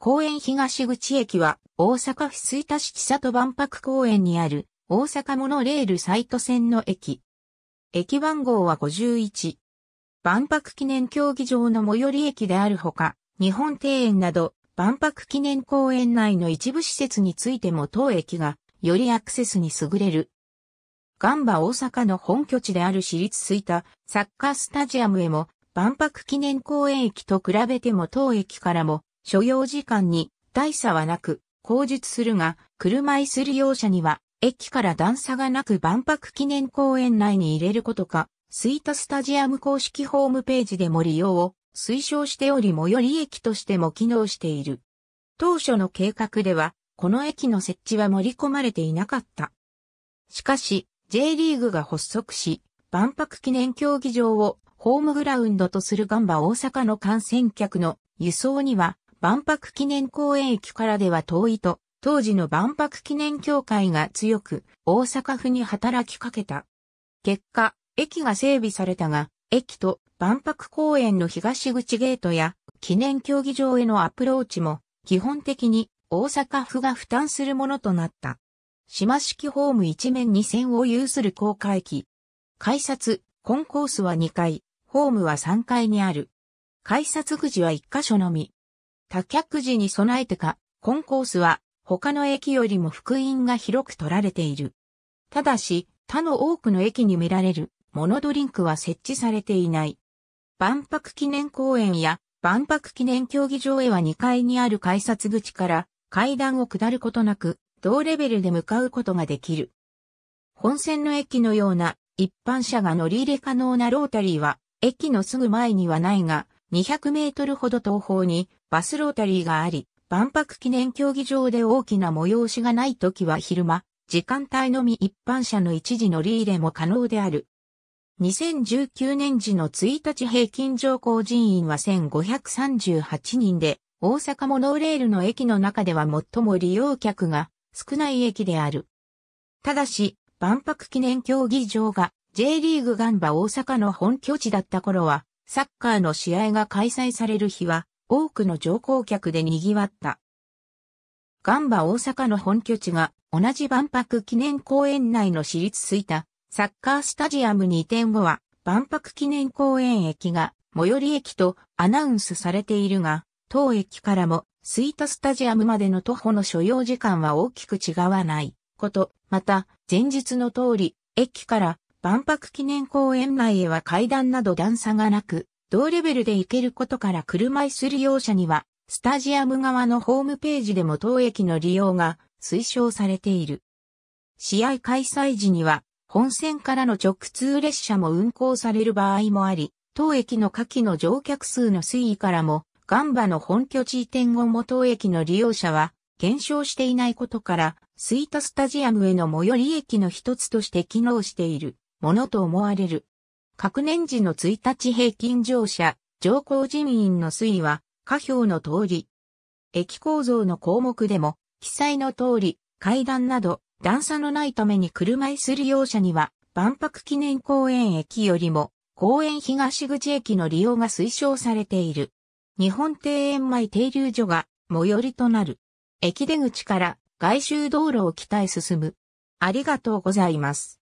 公園東口駅は大阪府吹田市千里万博公園にある大阪モノレールサイト線の駅。駅番号は51。万博記念競技場の最寄り駅であるほか、日本庭園など万博記念公園内の一部施設についても当駅がよりアクセスに優れる。ガンバ大阪の本拠地である私立吹田サッカースタジアムへも万博記念公園駅と比べても当駅からも所要時間に大差はなく、口述するが、車椅子利用者には、駅から段差がなく万博記念公園内に入れることか、スイタスタジアム公式ホームページでも利用を推奨しており最寄り駅としても機能している。当初の計画では、この駅の設置は盛り込まれていなかった。しかし、J リーグが発足し、万博記念競技場をホームグラウンドとするガンバ大阪の観戦客の輸送には万博記念公園駅からでは遠いと、当時の万博記念協会が強く、大阪府に働きかけた。結果、駅が整備されたが、駅と万博公園の東口ゲートや記念競技場へのアプローチも基本的に大阪府が負担するものとなった。島式ホーム一面二線を有する高架駅。改札、コンコースは2階、ホームは3階にある。改札口は1箇所のみ。多客時に備えてか、コンコースは他の駅よりも福音が広く取られている。ただし、他の多くの駅に見られるモノドリンクは設置されていない。万博記念公園や万博記念競技場へは2階にある改札口から階段を下ることなく同レベルで向かうことができる。本線の駅のような一般車が乗り入れ可能なロータリーは駅のすぐ前にはないが、200メートルほど東方にバスロータリーがあり、万博記念競技場で大きな催しがない時は昼間、時間帯のみ一般車の一時乗り入れも可能である。2019年時の1日平均乗降人員は1538人で、大阪モノレールの駅の中では最も利用客が少ない駅である。ただし、万博記念競技場が J リーグガンバ大阪の本拠地だった頃は、サッカーの試合が開催される日は、多くの乗降客で賑わった。ガンバ大阪の本拠地が同じ万博記念公園内の私立いた、サッカースタジアムに移転後は万博記念公園駅が最寄り駅とアナウンスされているが、当駅からもスータスタジアムまでの徒歩の所要時間は大きく違わないこと、また前日の通り駅から万博記念公園内へは階段など段差がなく、同レベルで行けることから車椅子利用者には、スタジアム側のホームページでも当駅の利用が推奨されている。試合開催時には、本線からの直通列車も運行される場合もあり、当駅の下記の乗客数の推移からも、ガンバの本拠地移転後も当駅の利用者は減少していないことから、スイタスタジアムへの最寄り駅の一つとして機能している。ものと思われる。各年時の1日平均乗車、乗降人員の推移は、下表の通り。駅構造の項目でも、記載の通り、階段など、段差のないために車椅子利用者には、万博記念公園駅よりも、公園東口駅の利用が推奨されている。日本庭園前停留所が、最寄りとなる。駅出口から外周道路を北へ進む。ありがとうございます。